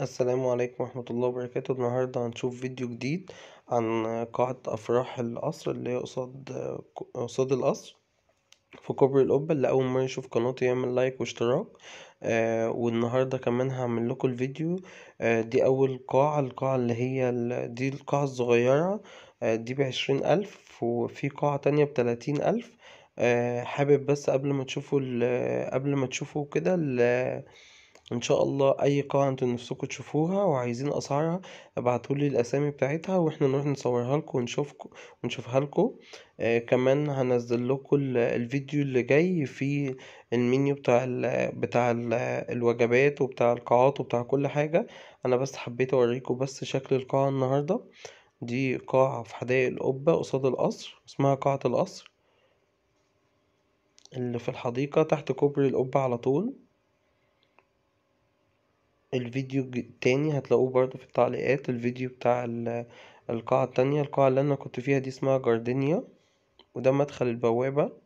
السلام عليكم ورحمة الله وبركاته النهاردة هنشوف فيديو جديد عن قاعة أفراح القصر اللي هي قصاد قصاد القصر في كوبري القبة اللي أول مرة يشوف قناتي يعمل لايك واشتراك آه والنهاردة كمان هعمل لكم الفيديو آه دي أول قاعة القاعة اللي هي ال... دي القاعة الصغيرة آه دي بعشرين ألف وفي قاعة تانية بتلاتين ألف آه حابب بس قبل ما تشوفوا ال... قبل ما تشوفوا كده ان شاء الله اي قاعة انتوا نفسكم تشوفوها وعايزين اسعارها ابعتولي الاسامي بتاعتها واحنا نروح نصورها لكم ونشوفكم ونشوفها لكم آه كمان هنزل لكم الفيديو اللي جاي فيه المنيو بتاع ال بتاع الـ الوجبات وبتاع القاعات وبتاع كل حاجة انا بس حبيت اوريكم بس شكل القاعة النهاردة دي قاعة في حدائق القبة قصاد القصر اسمها قاعة القصر اللي في الحديقة تحت كوبري القبة على طول الفيديو التاني هتلاقوه برضو في التعليقات الفيديو بتاع القاعة التانية القاعة اللي أنا كنت فيها دي اسمها جاردينيا وده مدخل البوابة